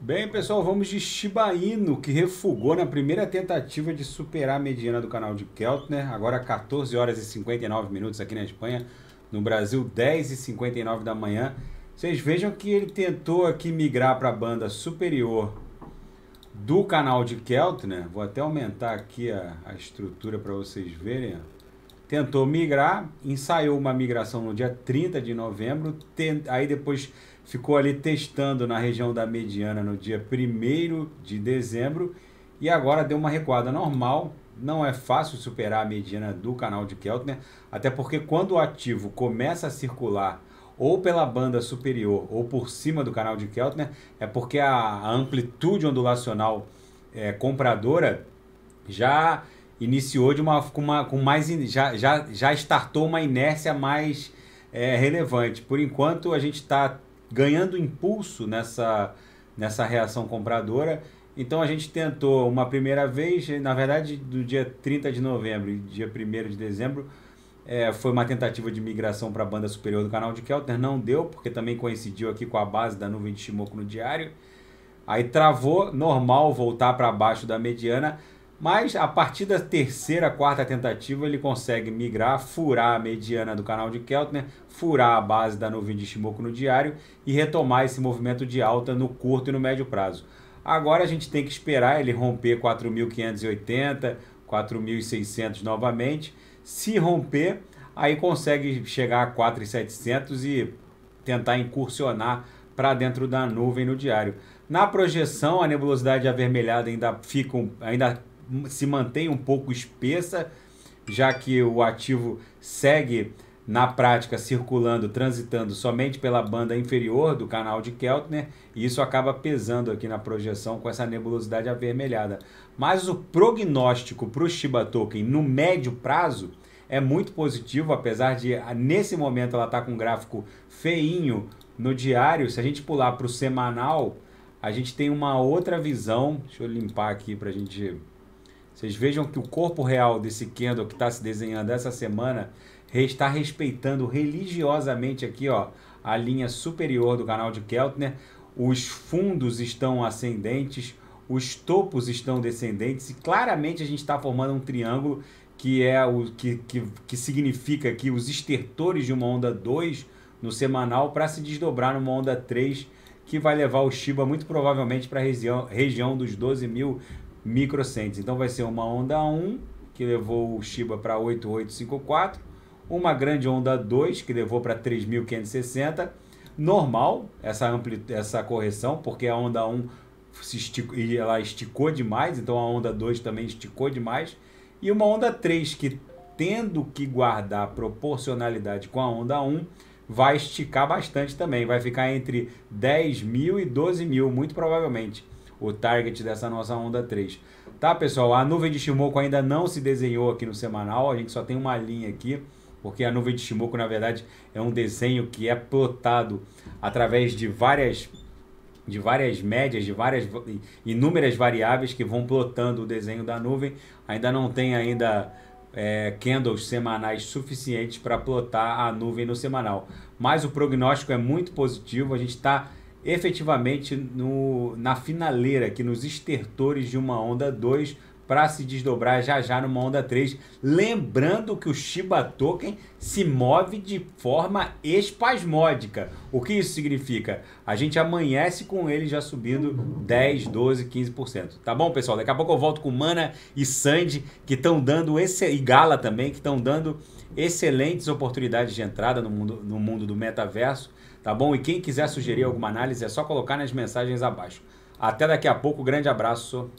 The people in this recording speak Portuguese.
Bem, pessoal, vamos de Shiba Inu, que refugou na primeira tentativa de superar a mediana do canal de Keltner, agora 14 horas e 59 minutos aqui na Espanha, no Brasil 10 e 59 da manhã. Vocês vejam que ele tentou aqui migrar para a banda superior do canal de Keltner. Vou até aumentar aqui a, a estrutura para vocês verem. Tentou migrar, ensaiou uma migração no dia 30 de novembro, tent... aí depois ficou ali testando na região da mediana no dia 1 de dezembro e agora deu uma recuada normal. Não é fácil superar a mediana do canal de Keltner, até porque quando o ativo começa a circular ou pela banda superior ou por cima do canal de Keltner, é porque a amplitude ondulacional é, compradora já iniciou de uma com, uma, com mais já, já já startou uma inércia mais é, relevante. Por enquanto a gente está ganhando impulso nessa, nessa reação compradora. Então a gente tentou uma primeira vez, na verdade, do dia 30 de novembro e dia 1 de dezembro, é, foi uma tentativa de migração para a banda superior do canal de Kelter, não deu, porque também coincidiu aqui com a base da nuvem de Shimoku no diário. Aí travou, normal voltar para baixo da mediana. Mas a partir da terceira, quarta tentativa, ele consegue migrar, furar a mediana do canal de Keltner, furar a base da nuvem de Shimoku no diário e retomar esse movimento de alta no curto e no médio prazo. Agora a gente tem que esperar ele romper 4.580, 4.600 novamente. Se romper, aí consegue chegar a 4.700 e tentar incursionar para dentro da nuvem no diário. Na projeção, a nebulosidade avermelhada ainda fica, ainda se mantém um pouco espessa, já que o ativo segue na prática circulando, transitando somente pela banda inferior do canal de Keltner, e isso acaba pesando aqui na projeção com essa nebulosidade avermelhada. Mas o prognóstico para o Shiba Token no médio prazo é muito positivo, apesar de ah, nesse momento ela tá com um gráfico feinho no diário. Se a gente pular para o semanal, a gente tem uma outra visão. Deixa eu limpar aqui para a gente vocês vejam que o corpo real desse Kendall que está se desenhando essa semana está respeitando religiosamente aqui ó, a linha superior do canal de Keltner. Os fundos estão ascendentes, os topos estão descendentes e claramente a gente está formando um triângulo que é o que, que, que significa que os estertores de uma onda 2 no semanal para se desdobrar numa onda 3 que vai levar o Shiba muito provavelmente para a região, região dos mil microcentes. Então vai ser uma onda 1, que levou o Shiba para 8854, uma grande onda 2, que levou para 3560. Normal essa, ampli essa correção, porque a onda 1 se esticou, ela esticou demais, então a onda 2 também esticou demais. E uma onda 3, que tendo que guardar proporcionalidade com a onda 1, vai esticar bastante também, vai ficar entre 10 mil e 12 mil, muito provavelmente o target dessa nossa onda 3. Tá, pessoal? A nuvem de Shimoku ainda não se desenhou aqui no semanal, a gente só tem uma linha aqui, porque a nuvem de Shimoku, na verdade, é um desenho que é plotado através de várias de várias médias, de várias inúmeras variáveis que vão plotando o desenho da nuvem. Ainda não tem ainda é, candles semanais suficientes para plotar a nuvem no semanal. Mas o prognóstico é muito positivo, a gente está efetivamente no, na finaleira, aqui nos estertores de uma onda 2 para se desdobrar já já numa onda 3. Lembrando que o Shiba Token se move de forma espasmódica. O que isso significa? A gente amanhece com ele já subindo 10, 12, 15%. Tá bom, pessoal? Daqui a pouco eu volto com Mana e Sandy, que estão dando esse. e Gala também, que estão dando excelentes oportunidades de entrada no mundo, no mundo do metaverso, tá bom? E quem quiser sugerir alguma análise é só colocar nas mensagens abaixo. Até daqui a pouco, grande abraço.